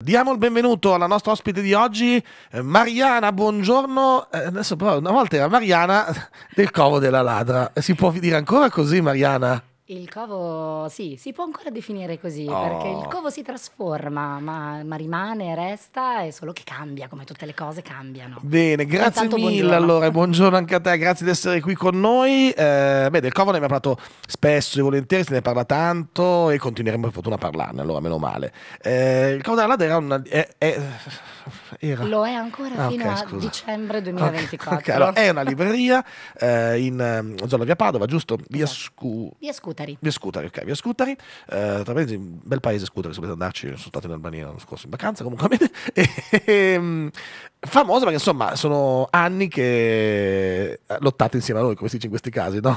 Diamo il benvenuto alla nostra ospite di oggi, eh, Mariana, buongiorno. Eh, adesso però una volta era Mariana del Covo della Ladra. Si può dire ancora così Mariana? Il covo, sì, si può ancora definire così, oh. perché il covo si trasforma, ma, ma, rimane, resta, è solo che cambia, come tutte le cose cambiano. Bene, grazie Intanto, mille buongiorno. allora, buongiorno anche a te, grazie di essere qui con noi. Eh, beh, del covo ne abbiamo parlato spesso e volentieri, se ne parla tanto e continueremo per fortuna a parlarne, allora meno male. Eh, il covo della Lada era un... Lo è ancora ah, fino okay, a scusa. dicembre 2024. Okay, okay, allora, è una libreria eh, in eh, zona via Padova, giusto? Via esatto. Scu... Via Scuta. Scutari. Via Scutari, ok, via Scutari. Eh, tra un bel paese Scutari, se potete andarci, sono stato in Albania l'anno scorso in vacanza comunque. e, e, ehm, famosa perché insomma sono anni che eh, lottate insieme a noi, come si dice in questi casi, no?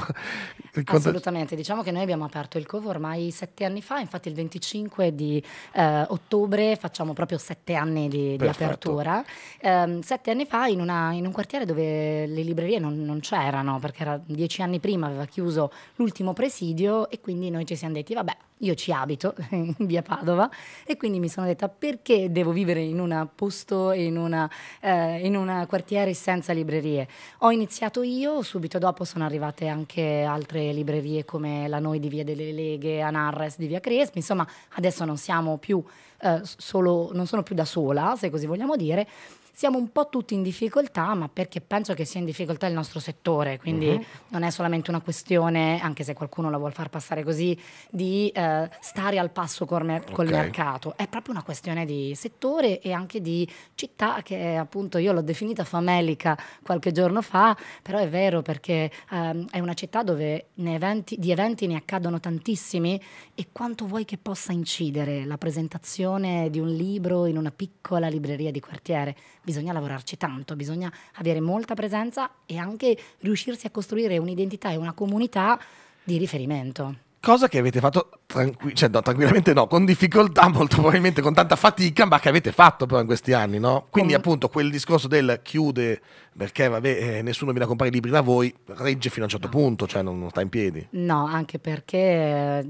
Assolutamente, diciamo che noi abbiamo aperto il covo ormai sette anni fa, infatti il 25 di eh, ottobre facciamo proprio sette anni di, di apertura. Eh, sette anni fa in, una, in, un quartiere dove le librerie non, non c'erano, perché era dieci anni prima aveva chiuso l'ultimo presidio Lazio e quindi noi ci siamo detti, vabbè, io ci abito in via Padova e quindi mi sono detta perché devo vivere in un posto, in un eh, quartiere senza librerie. Ho iniziato io, subito dopo sono arrivate anche altre librerie come la Noi di Via delle Leghe, Anarres di Via Crespi, insomma adesso non siamo più eh, solo, non sono più da sola, se così vogliamo dire, siamo un po' tutti in difficoltà, ma perché penso che sia in difficoltà il nostro settore, quindi mm-hmm. non è solamente una questione, anche se qualcuno la vuol far passare così, di eh, stare al passo col, mer- okay. mercato, è proprio una questione di settore e anche di città che eh, appunto io l'ho definita famelica qualche giorno fa, però è vero perché ehm, è una città dove eventi, di eventi ne accadono tantissimi e quanto vuoi che possa incidere la presentazione di un libro in una piccola libreria di quartiere? bisogna lavorarci tanto, bisogna avere molta presenza e anche riuscirsi a costruire un'identità e una comunità di riferimento cosa che avete fatto tranqu- cioè, no, tranquillamente, no, con difficoltà, molto probabilmente con tanta fatica, ma che avete fatto però in questi anni, no? Quindi, Come... appunto, quel discorso del chiude perché vabbè, eh, nessuno viene a comprare i libri da voi regge fino a un certo no. punto, cioè non, non, sta in piedi. No, anche perché eh,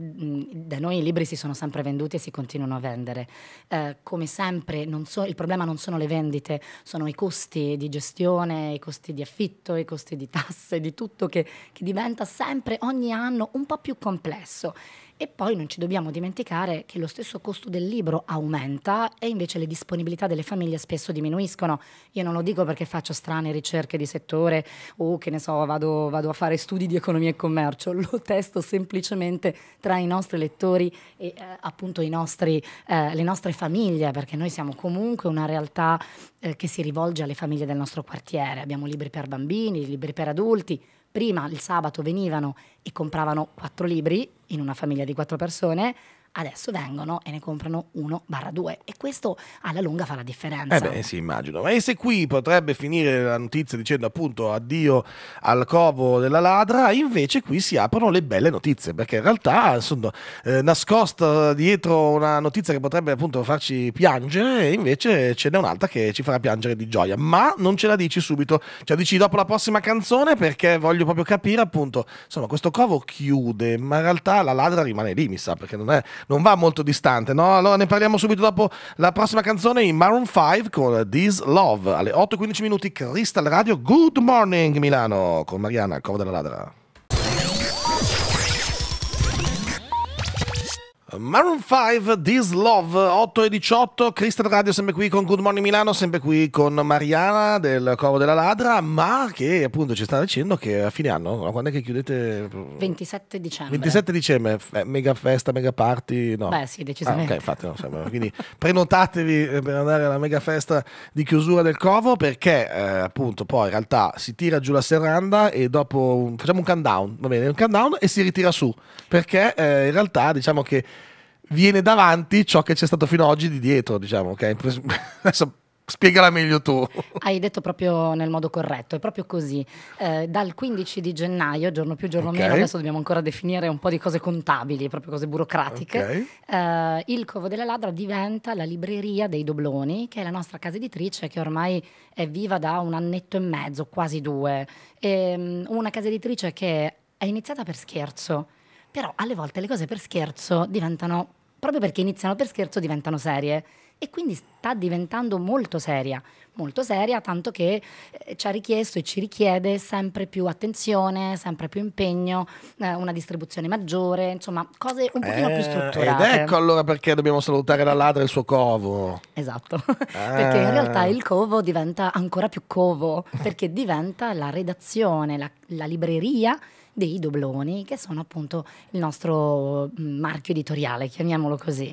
da noi i libri si sono sempre venduti e si continuano a vendere. Eh, come sempre, so, il problema non sono le vendite, sono i costi di gestione, i costi di affitto, i costi di tasse, di tutto che, che diventa sempre ogni anno un po' più complesso stesso. E poi non ci dobbiamo dimenticare che lo stesso costo del libro aumenta e invece le disponibilità delle famiglie spesso diminuiscono. Io non lo dico perché faccio strane ricerche di settore o che ne so, vado, vado a fare studi di economia e commercio, lo testo semplicemente tra i nostri lettori e eh, appunto nostri, eh, le nostre famiglie, perché noi siamo comunque una realtà eh, che si rivolge alle famiglie del nostro quartiere. Abbiamo libri per bambini, libri per adulti, prima il sabato venivano e compravano quattro libri in una famiglia di quattro persone, adesso vengono e ne comprano uno barra due e questo alla lunga fa la differenza. Eh beh, sì, immagino. E se qui potrebbe finire la notizia dicendo appunto addio al covo della ladra, invece qui si aprono le belle notizie, perché in realtà sono eh, nascosta dietro una notizia che potrebbe appunto farci piangere, e invece ce n'è un'altra che ci farà piangere di gioia, ma non ce la dici subito, ce cioè, la dici dopo la prossima canzone perché voglio proprio capire appunto, insomma, questo covo chiude, ma in realtà la ladra rimane lì, mi sa, perché non è non va molto distante, no? Allora ne parliamo subito dopo la prossima canzone in Maroon 5 con This Love alle 8.15 minuti Crystal Radio. Good morning Milano con Mariana Corda della Ladra. Maroon 5, This Love, 8 e 18, Christian Radio sempre qui con Good Morning Milano, sempre qui con Mariana del Covo della Ladra, ma che appunto ci sta dicendo che a fine anno, quando è che chiudete? 27 dicembre. 27 dicembre, eh, mega festa, mega party, no? Beh sì, decisamente. Ah, ok, infatti, no, sembra. quindi prenotatevi eh, per andare alla mega festa di chiusura del Covo perché eh, appunto poi in realtà si tira giù la serranda e dopo un, facciamo un countdown, va bene, un countdown e si ritira su perché eh, in realtà diciamo che viene davanti ciò che c'è stato fino ad oggi di dietro, diciamo, ok? Adesso Spiegala meglio tu. Hai detto proprio nel modo corretto, è proprio così. Eh, dal 15 di gennaio, giorno più giorno okay. meno, adesso dobbiamo ancora definire un po' di cose contabili, proprio cose burocratiche, okay. eh, il Covo della Ladra diventa la libreria dei Dobloni, che è la nostra casa editrice che ormai è viva da un annetto e mezzo, quasi due. E, ehm, una casa editrice che è iniziata per scherzo però alle volte le cose per scherzo diventano, proprio perché iniziano per scherzo, diventano serie. E quindi sta diventando molto seria, molto seria, tanto che eh, ci ha richiesto e ci richiede sempre più attenzione, sempre più impegno, eh, una distribuzione maggiore, insomma, cose un pochino eh, più strutturate. Ed ecco allora perché dobbiamo salutare la ladra e il suo covo. Esatto, eh. perché in realtà il covo diventa ancora più covo, perché diventa la redazione, la, la libreria dei dobloni, che sono appunto il nostro mm, marchio editoriale, chiamiamolo così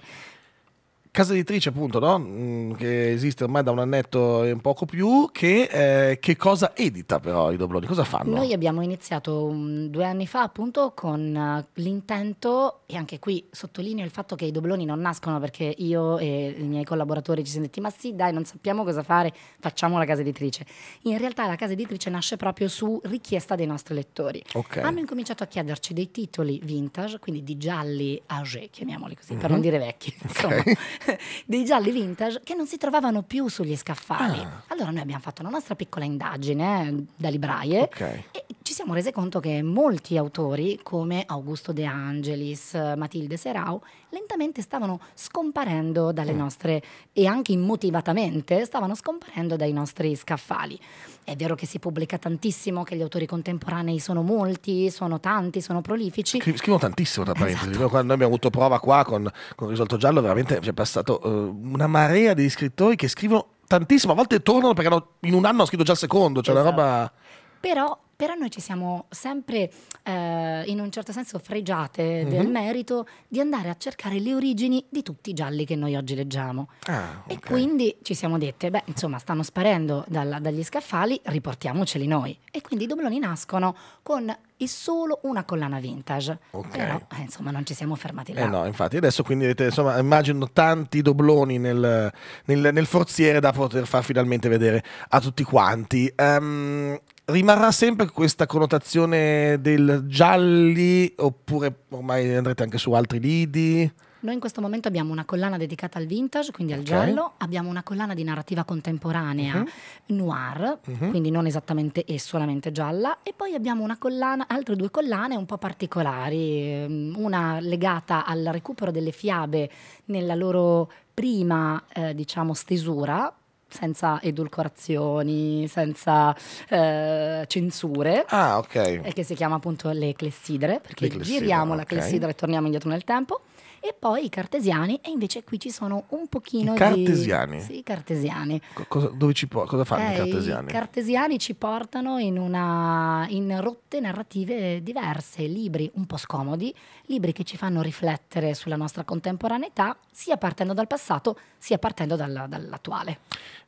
casa editrice appunto no? Mm, che esiste ormai da un annetto e un poco più che, eh, che cosa edita però i dobloni cosa fanno? Noi abbiamo iniziato um, due anni fa appunto con uh, l'intento e anche qui sottolineo il fatto che i dobloni non nascono perché io e i miei collaboratori ci siamo detti ma sì dai non sappiamo cosa fare facciamo la casa editrice in realtà la casa editrice nasce proprio su richiesta dei nostri lettori okay. hanno incominciato a chiederci dei titoli vintage quindi di gialli age chiamiamoli così mm -hmm. per mhm. non dire vecchi okay. insomma dei gialli vintage che non si trovavano più sugli scaffali. Ah. Allora noi abbiamo fatto la nostra piccola indagine eh, da libraie okay. e ci siamo resi conto che molti autori come Augusto De Angelis, Matilde Serau, lentamente stavano scomparendo dalle mm. nostre, e anche immotivatamente, stavano scomparendo dai nostri scaffali. È vero che si pubblica tantissimo, che gli autori contemporanei sono molti, sono tanti, sono prolifici. Scrivono tantissimo, tra parentesi. Esatto. Quando noi abbiamo avuto prova qua con, con Risolto Giallo, veramente cioè, passato uh, eh, una marea di scrittori che scrivono tantissimo, a volte tornano perché hanno, in un anno hanno scritto già il secondo, cioè esatto. una roba... Però però noi ci siamo sempre eh, in un certo senso fregiate mm-hmm. del mhm. merito di andare a cercare le origini di tutti i gialli che noi oggi leggiamo. Ah, okay. E quindi ci siamo dette, beh, insomma, stanno sparendo dalla, dagli scaffali, riportiamoceli noi. E quindi i dobloni nascono con e solo una collana vintage. Okay. Però eh, insomma non ci siamo fermati eh là. Eh no, infatti adesso quindi insomma, immagino tanti dobloni nel, nel, nel, forziere da poter far finalmente vedere a tutti quanti. Um, rimarrà sempre questa connotazione del gialli oppure ormai andrete anche su altri lidi? Noi in questo momento abbiamo una collana dedicata al vintage, quindi al okay. giallo, abbiamo una collana di narrativa contemporanea uh mhm. -huh. noir, uh mhm. -huh. quindi non esattamente e solamente gialla, e poi abbiamo collana, altre due collane un po' particolari, ehm, una legata al recupero delle fiabe nella loro prima eh, diciamo stesura senza edulcorazioni, senza eh, censure. Ah, ok. E che si chiama appunto le clessidre, perché le clessidre, giriamo okay. la clessidra e torniamo indietro nel tempo. E poi i cartesiani, e invece qui ci sono un pochino I cartesiani. di... Sì, cartesiani. Cosa, ci po- cosa fanno eh, i cartesiani? I cartesiani ci portano in, una, in rotte narrative diverse, libri un po' scomodi, libri che ci fanno riflettere sulla nostra contemporaneità, sia partendo dal passato, sia partendo dalla, dall'attuale.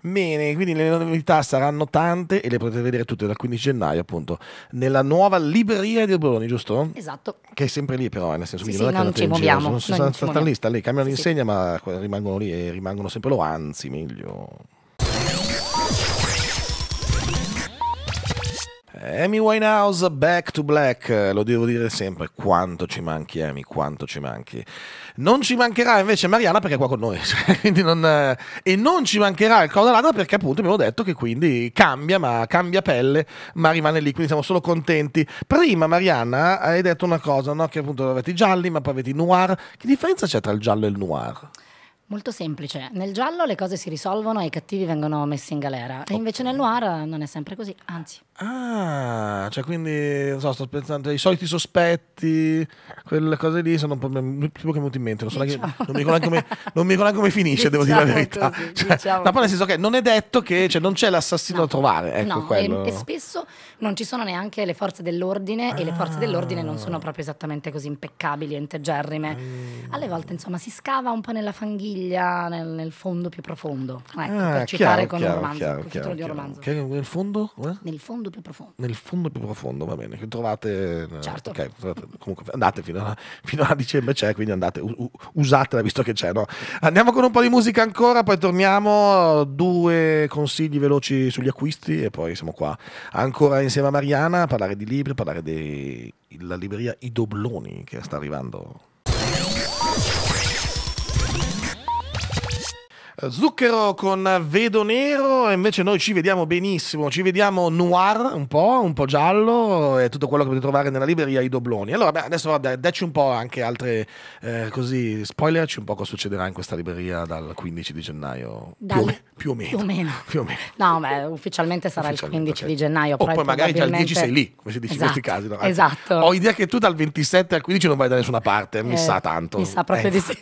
Bene, quindi le novità saranno tante e le potete vedere tutte dal 15 gennaio appunto nella nuova libreria di Obroni, giusto? Esatto. Che è sempre lì però, eh, nel senso sì, sì, non ci muoviamo, non non statista lì, cambiano l'insegna, sì. ma rimangono lì e rimangono sempre loro, anzi, meglio. Amy Winehouse, Back to Black, eh, lo devo dire sempre, quanto ci manchi Amy, quanto ci manchi. Non ci mancherà invece Mariana perché è qua con noi, cioè, non, eh, e non ci mancherà il Cauda Lana perché appunto abbiamo detto che quindi cambia, ma cambia pelle, ma rimane lì, quindi siamo solo contenti. Prima Mariana hai detto una cosa, no? che appunto avete i gialli, ma poi avete i noir. Che differenza c'è tra il giallo e il noir? Molto semplice. Nel giallo le cose si risolvono e i cattivi vengono messi in galera. E invece nel noir non è sempre così, anzi. Ah, cioè quindi, non so, sto pensando, i soliti sospetti, quelle cose lì sono un po' tipo che mi in mente, non, so neanche, diciamo. non, mi ricordo neanche come, non mi ricordo come finisce, diciamo devo dire la diciamo verità. Così, cioè, diciamo. Ma poi nel senso che non è detto che cioè, non c'è l'assassino no. da trovare, ecco no, quello. E, e, spesso non ci sono neanche le forze dell'ordine ah. e le forze dell'ordine non sono ah. proprio esattamente così impeccabili e integerrime. Mm. Alle volte, insomma, si scava un po' nella fanghiglia, nel, nel fondo più profondo. Ecco, ah, per citare con chiaro, un romanzo, chiaro, il titolo di un romanzo. Che, nel fondo? Eh? Nel fondo più profondo. Nel fondo più profondo, va bene. Che trovate... Eh, certo. Okay, trovate, comunque andate fino a, fino a, dicembre, c'è, quindi andate, usatela visto che c'è. No? Andiamo con un po' di musica ancora, poi torniamo. Due consigli veloci sugli acquisti e poi siamo qua ancora insieme a Mariana a parlare di libri, a parlare della libreria I Dobloni che sta arrivando Zucchero con Vedo Nero, invece noi ci vediamo benissimo, ci vediamo noir un po', un po' giallo e tutto quello che potete trovare nella libreria I Dobloni. Allora beh, adesso vabbè, dacci un po' anche altre, eh, così, spoilerci un po' cosa succederà in questa libreria dal 15 di gennaio, Più, o me- più, o meno. Più o meno. più o meno. No, beh, ufficialmente sarà ufficialmente, il 15 okay. di gennaio. O oh, poi magari già il 10 sei lì, come si dice esatto, in questi esatto, casi. No? Ecco. Esatto. Ho idea che tu dal 27 al 15 non vai da nessuna parte, mi eh, sa tanto. Mi sa proprio eh, di sì.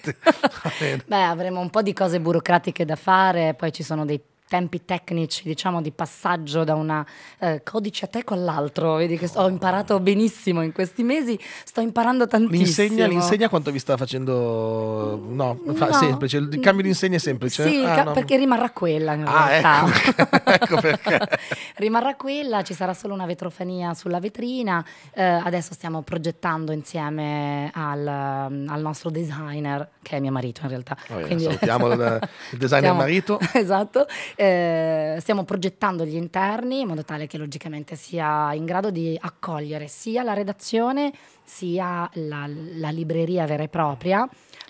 beh, avremo un po' di cose burocratiche pratiche da fare, poi ci sono dei tempi tecnici, diciamo, di passaggio da un eh, codice a te con l'altro. Vedi che ho imparato benissimo in questi mesi, sto imparando tantissimo. L'insegna, quanto vi sta facendo? No, fa semplice, il cambio di insegna è semplice. Sì, ah, no. perché rimarrà quella in ah, ecco. realtà. Ecco, ecco perché. rimarrà quella, ci sarà solo una vetrofania sulla vetrina. Eh, adesso stiamo progettando insieme al, al, nostro designer, che è mio marito in realtà. Oh, yeah, Quindi... Salutiamo il designer Siamo... marito. esatto. Eh, stiamo progettando gli interni in modo tale che logicamente sia in grado di accogliere sia la redazione sia la, la libreria vera e propria.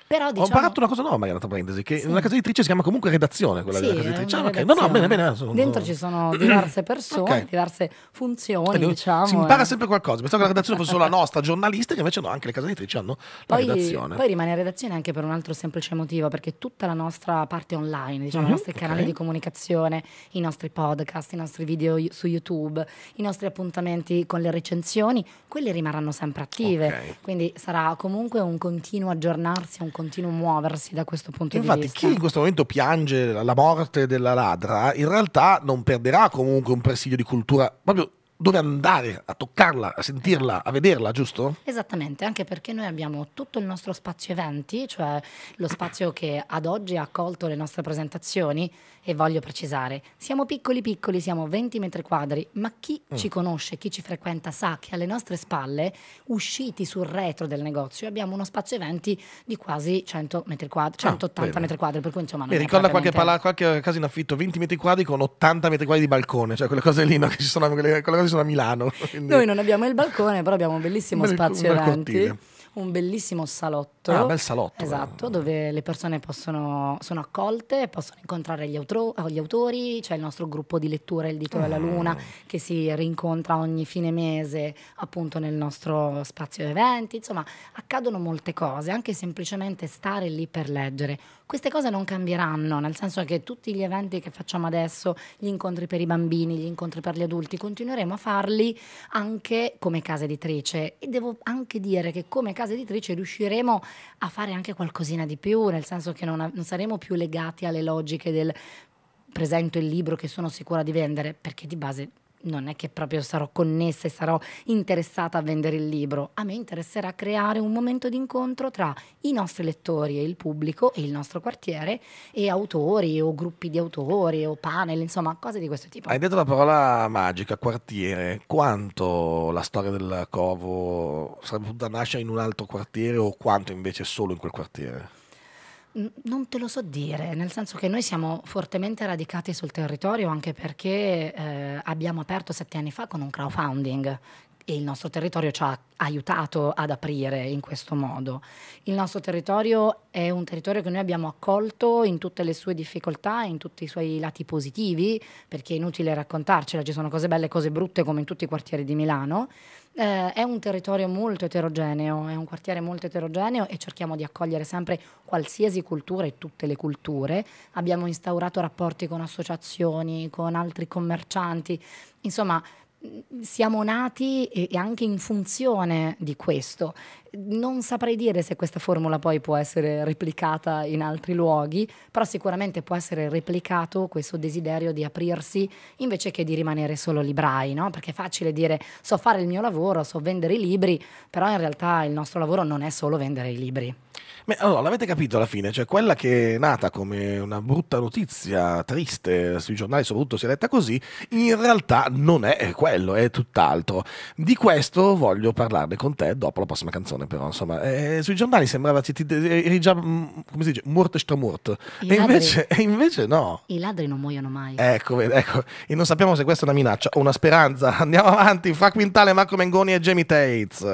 Però, diciamo... Ho imparato diciamo una cosa nuova, magari, tra parentesi, che sì. una casa editrice si chiama comunque redazione, quella sì, della casa editrice. Ah, okay. No, no, bene, bene. Sono... Dentro ci sono diverse persone, okay. diverse funzioni, eh, diciamo. Si eh. impara eh. sempre qualcosa. Pensavo che la redazione fosse solo la nostra, giornalista, che invece no, anche le case editrici hanno la poi, redazione. Poi rimane redazione anche per un altro semplice motivo, perché tutta la nostra parte online, diciamo, mm-hmm, i mhm, nostri okay. canali di comunicazione, i nostri podcast, i nostri video su YouTube, i nostri appuntamenti con le recensioni, quelle rimarranno sempre attive. Quindi sarà comunque un continuo aggiornarsi, un continuo a muoversi da questo punto Infatti, di vista. Infatti, chi in questo momento piange la morte della ladra, in realtà non perderà comunque un presidio di cultura proprio dove andare a toccarla, a sentirla, a vederla, giusto? Esattamente, anche perché noi abbiamo tutto il nostro spazio eventi, cioè lo spazio che ad oggi ha accolto le nostre presentazioni e voglio precisare, siamo piccoli piccoli, siamo 20 metri quadri, ma chi mm. ci conosce, chi ci frequenta sa che alle nostre spalle, usciti sul retro del negozio, abbiamo uno spazio eventi di quasi 100 metri quadri, 180 ah, metri quadri, per cui insomma... Mi ricorda qualche, pala- qualche casa in affitto, 20 metri quadri con 80 metri quadri di balcone, cioè quelle cose lì, no? che ci sono quelle cose sono a Milano. Quindi... Noi non abbiamo il balcone, però abbiamo un bellissimo spazio un davanti un bellissimo salotto. Ah, bel salotto. Esatto, eh. dove le persone possono, sono accolte, possono incontrare gli, autro, gli autori, c'è il nostro gruppo di lettura Il Dito della mm. Luna oh. che si rincontra ogni fine mese appunto nel nostro spazio eventi, insomma accadono molte cose, anche semplicemente stare lì per leggere. Queste cose non cambieranno, nel senso che tutti gli eventi che facciamo adesso, gli incontri per i bambini, gli incontri per gli adulti, continueremo a farli anche come casa editrice e devo anche dire che come casa casa editrice riusciremo a fare anche qualcosina di più, nel senso che non, non saremo più legati alle logiche del presento il libro che sono sicura di vendere, perché di base non è che proprio sarò connessa e sarò interessata a vendere il libro, a me interesserà creare un momento di incontro tra i nostri lettori e il pubblico e il nostro quartiere e autori o gruppi di autori o panel, insomma cose di questo tipo. Hai detto la parola magica, quartiere, quanto la storia del covo sarebbe potuta nascere in un altro quartiere o quanto invece solo in quel quartiere? Non te lo so dire, nel senso che noi siamo fortemente radicati sul territorio anche perché eh, abbiamo aperto sette anni fa con un crowdfunding e il nostro territorio ci ha aiutato ad aprire in questo modo. Il nostro territorio è un territorio che noi abbiamo accolto in tutte le sue difficoltà, in tutti i suoi lati positivi, perché è inutile raccontarcela, ci sono cose belle e cose brutte come in tutti i quartieri di Milano. Eh, è un territorio molto eterogeneo, è un quartiere molto eterogeneo e cerchiamo di accogliere sempre qualsiasi cultura e tutte le culture. Abbiamo instaurato rapporti con associazioni, con altri commercianti, insomma siamo nati e anche in funzione di questo non saprei dire se questa formula poi può essere replicata in altri luoghi, però sicuramente può essere replicato questo desiderio di aprirsi invece che di rimanere solo librai, no? Perché è facile dire so fare il mio lavoro, so vendere i libri, però in realtà il nostro lavoro non è solo vendere i libri. Beh, allora, l'avete capito alla fine, cioè quella che è nata come una brutta notizia triste sui giornali, soprattutto si è letta così, in realtà non è quello, è tutt'altro. Di questo voglio parlarne con te dopo la prossima canzone situazione, però, insomma, eh, eh, sui giornali sembrava ti, eri già, mm, come si dice, morte stramorte. E invece, e invece no. I ladri non muoiono mai. Ecco, ecco, e non sappiamo se questa è una minaccia o una speranza. Andiamo avanti, Fra Quintale, Marco Mengoni e Jamie Tates.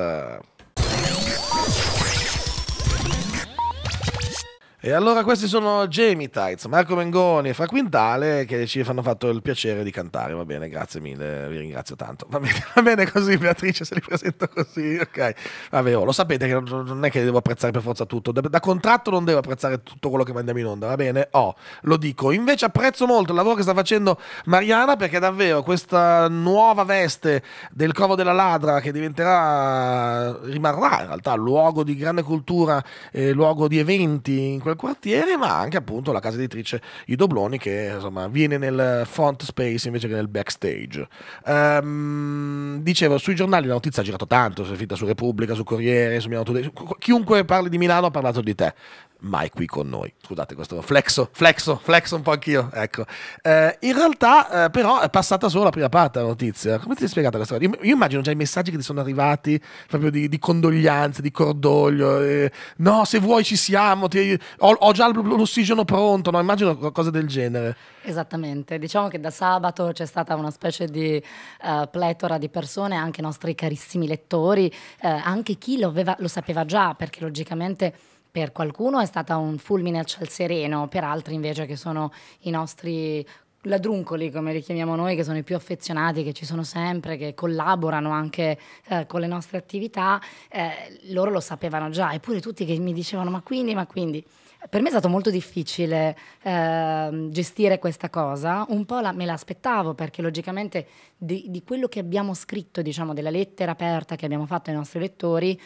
E allora questi sono Jamie Tights, Marco Mengoni e Fra Quintale che ci hanno fatto il piacere di cantare, va bene, grazie mille, vi ringrazio tanto. Va bene, va bene così Beatrice, se li presento così, ok. Vabbè, oh, lo sapete che non è che devo apprezzare per forza tutto, da, da contratto non devo apprezzare tutto quello che mandiamo in onda, va bene? Oh, lo dico. Invece apprezzo molto il lavoro che sta facendo Mariana perché davvero questa nuova veste del covo della ladra che diventerà, rimarrà in realtà luogo di grande cultura, eh, luogo di eventi in quel del quartiere, ma anche appunto la casa editrice I Dobloni che insomma viene nel front space invece che nel backstage. Um, dicevo, sui giornali la notizia ha girato tanto, si è finta su Repubblica, su Corriere, su Milano Today, chiunque parli di Milano ha parlato di te mai qui con noi. Scusate questo flexo, flexo, flexo un po' anch'io. Ecco. Eh, in realtà eh, però è passata solo la prima parte della notizia. Come ti sei spiegata questa cosa? Io, io, immagino già i messaggi che ti sono arrivati proprio di, di condoglianze, di cordoglio. Eh, no, se vuoi ci siamo, ti, ho, ho, già l'ossigeno pronto, no? immagino cose del genere. Esattamente, diciamo che da sabato c'è stata una specie di uh, pletora di persone, anche i nostri carissimi lettori, eh, anche chi lo, aveva, lo sapeva già perché logicamente per qualcuno è stata un fulmine a ciel sereno, per altri invece che sono i nostri ladruncoli, come li chiamiamo noi, che sono i più affezionati, che ci sono sempre, che collaborano anche eh, con le nostre attività, eh, loro lo sapevano già, eppure tutti che mi dicevano ma quindi, ma quindi. Per me è stato molto difficile eh, gestire questa cosa, un po' la, me l'aspettavo perché logicamente di, di quello che abbiamo scritto, diciamo, della lettera aperta che abbiamo fatto ai nostri lettori,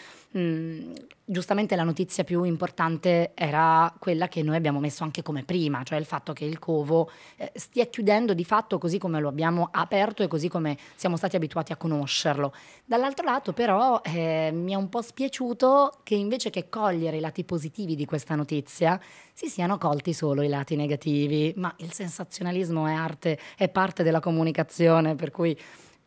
giustamente la notizia più importante era quella che noi abbiamo messo anche come prima, cioè il fatto che il covo eh, stia chiudendo di fatto così come lo abbiamo aperto e così come siamo stati abituati a conoscerlo. Dall'altro lato però eh, mi è un po' spiaciuto che invece che cogliere i lati positivi di questa notizia si siano colti solo i lati negativi, ma il sensazionalismo è arte, è parte della comunicazione, per cui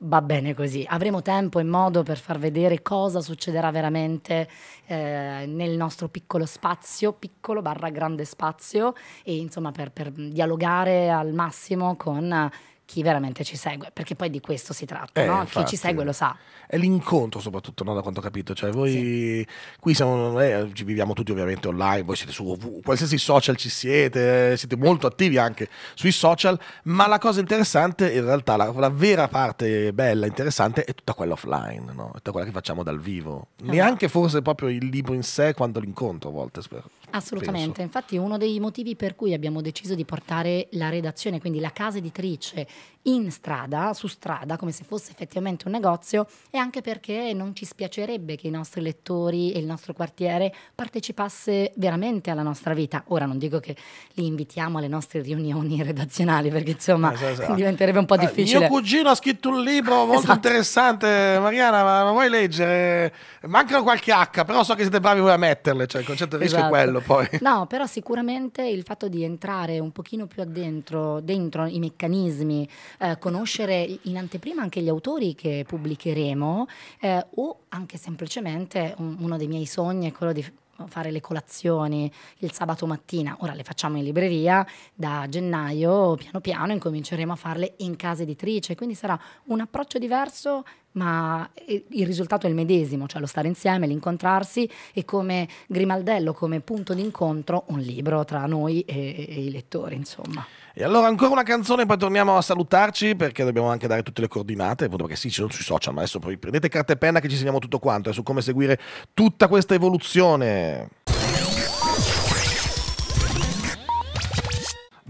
va bene così. Avremo tempo e modo per far vedere cosa succederà veramente eh, nel nostro piccolo spazio, piccolo barra grande spazio, e insomma per, per dialogare al massimo con chi veramente ci segue, perché poi di questo si tratta, eh, no? infatti, chi ci segue lo sa. È l'incontro soprattutto, no? da quanto ho capito, cioè voi sì. qui siamo, eh, ci viviamo tutti ovviamente online, voi siete su qualsiasi social ci siete, eh, siete molto attivi anche sui social, ma la cosa interessante in realtà, la, la vera parte bella, interessante è tutta quella offline, no? tutta quella che facciamo dal vivo, esatto. neanche forse proprio il libro in sé quanto l'incontro a volte spero. Assolutamente, penso. infatti uno dei motivi per cui abbiamo deciso di portare la redazione, quindi la casa editrice, in strada, su strada, come se fosse effettivamente un negozio, è anche perché non ci spiacerebbe che i nostri lettori e il nostro quartiere partecipasse veramente alla nostra vita. Ora non dico che li invitiamo alle nostre riunioni redazionali, perché insomma esatto, esatto. diventerebbe un po' eh, difficile. mio cugino ha scritto un libro molto esatto. interessante, Mariana, ma, vuoi leggere? Mancano qualche H, però so che siete bravi voi a metterle, cioè il concetto di rischio è esatto. quello poi. No, però sicuramente il fatto di entrare un pochino più addentro, dentro i meccanismi, eh, conoscere in anteprima anche gli autori che pubblicheremo eh, o anche semplicemente un, uno dei miei sogni è quello di fare le colazioni il sabato mattina, ora le facciamo in libreria, da gennaio piano piano incominceremo a farle in casa editrice, quindi sarà un approccio diverso ma il risultato è il medesimo, cioè lo stare insieme, l'incontrarsi e come grimaldello, come punto d'incontro, un libro tra noi e, e i lettori, insomma. E allora ancora una canzone, poi torniamo a salutarci perché dobbiamo anche dare tutte le coordinate, perché sì, ci sono sui social, ma adesso poi prendete carta e penna che ci segniamo tutto quanto, eh, su come seguire tutta questa evoluzione.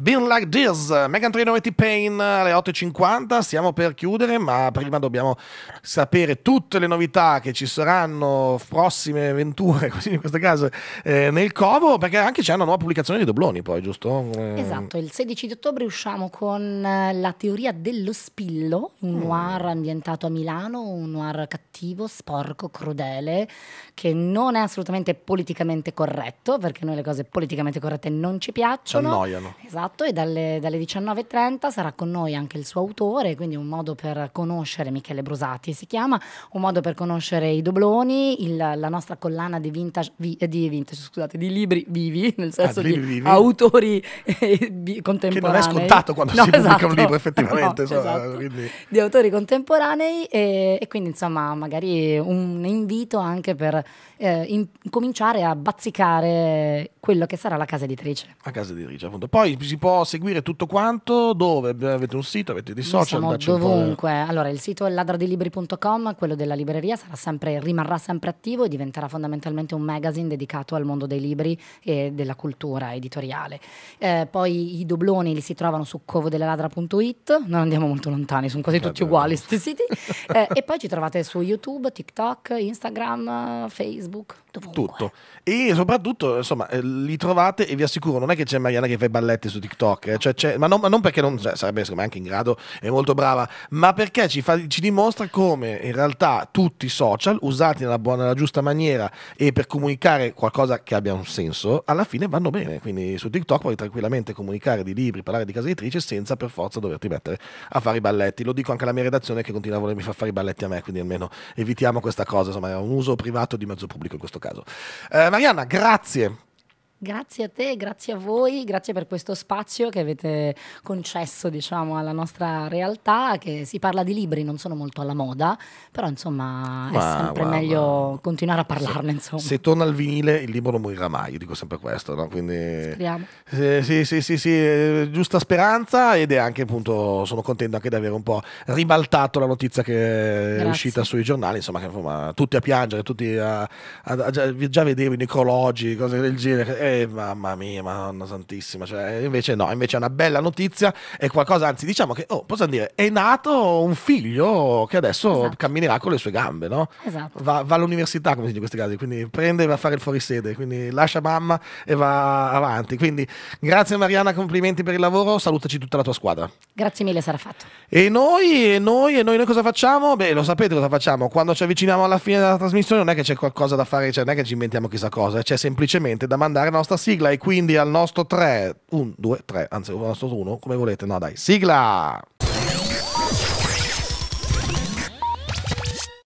Been Like This, Megan Trainor e T-Pain alle 8.50, stiamo per chiudere ma prima dobbiamo sapere tutte le novità che ci saranno prossime avventure, così in questo caso eh, nel covo, perché anche c'è una nuova pubblicazione di Dobloni poi, giusto? Eh, esatto, il 16 di ottobre usciamo con eh, La teoria dello spillo, un mm. noir mm. ambientato a Milano, un noir cattivo, sporco, crudele, che non è assolutamente politicamente corretto, perché noi le cose politicamente corrette non ci piacciono. Ci annoiano. Esatto Esatto, e dalle, dalle 19.30 sarà con noi anche il suo autore, quindi un modo per conoscere Michele Brusati, si chiama, un modo per conoscere i dobloni, il, la nostra collana di vintage, di vintage, scusate, di libri vivi, nel ah, senso ah, di vivi. autori contemporanei. Eh, che non è scontato quando no, si esatto. pubblica un esatto. libro effettivamente. No, so, esatto. Di autori contemporanei e, e, quindi insomma magari un invito anche per eh, in, cominciare a bazzicare quello che sarà la casa editrice. La casa editrice appunto. Poi si può seguire tutto quanto? Dove? Avete un sito? Avete dei social? siamo eh. dovunque. Allora, il sito è ladradilibri.com, quello della libreria sempre, rimarrà sempre attivo e diventerà fondamentalmente un magazine dedicato al mondo dei libri e della cultura editoriale. Eh, poi i dobloni li si trovano su covodelaladra.it, non andiamo molto lontani, sono quasi eh tutti uguali questi siti. eh, e poi ci trovate su YouTube, TikTok, Instagram, eh, Facebook. Dovunque. Tutto. E soprattutto, insomma, eh, li trovate e vi assicuro, non è che c'è Mariana che fa i balletti su TikTok, eh? cioè, ma, non, ma, non, perché non cioè, sarebbe secondo me anche in grado, è molto brava, ma perché ci, fa, ci dimostra come in realtà tutti i social, usati nella, buona, nella giusta maniera e per comunicare qualcosa che abbia un senso, alla fine vanno bene. Quindi su TikTok puoi tranquillamente comunicare di libri, parlare di casa editrice senza per forza doverti mettere a fare i balletti. Lo dico anche alla mia redazione che continua a volermi far fare i balletti a me, quindi almeno evitiamo questa cosa, insomma, è un uso privato di mezzo pubblico in questo caso caso. Eh, Marianna, grazie Grazie a te, grazie a voi, grazie per questo spazio che avete concesso diciamo, alla nostra realtà, che si parla di libri, non sono molto alla moda, però insomma ma, è sempre ma, meglio ma... continuare a parlarne. Se, se torna al vinile il libro non morirà mai, io dico sempre questo. No? Quindi, Speriamo. Eh, sì, sì, sì, sì, giusta speranza ed è anche appunto, sono contento anche di avere un po' ribaltato la notizia che grazie. è uscita sui giornali, insomma, che, insomma tutti a piangere, tutti a, a, a, già, già vedevo i necrologi, cose del genere. Eh, eh, mamma mia, madonna santissima, cioè, invece no, invece è una bella notizia, è qualcosa, anzi diciamo che, oh, possiamo dire, è nato un figlio che adesso esatto. camminerà con le sue gambe, no? Esatto. Va, va all'università, come si dice in questi casi, quindi prende e va a fare il fuorisede, quindi lascia mamma e va avanti. Quindi grazie Mariana, complimenti per il lavoro, salutaci tutta la tua squadra. Grazie mille, sarà fatto. E noi, e noi, e noi, noi cosa facciamo? Beh, lo sapete cosa facciamo, quando ci avviciniamo alla fine della trasmissione non è che c'è qualcosa da fare, cioè non è che ci inventiamo chissà cosa, c'è semplicemente da mandare la nostra sigla e quindi al nostro 3, 1, 2, 3, anzi al nostro 1, come volete, no dai, sigla!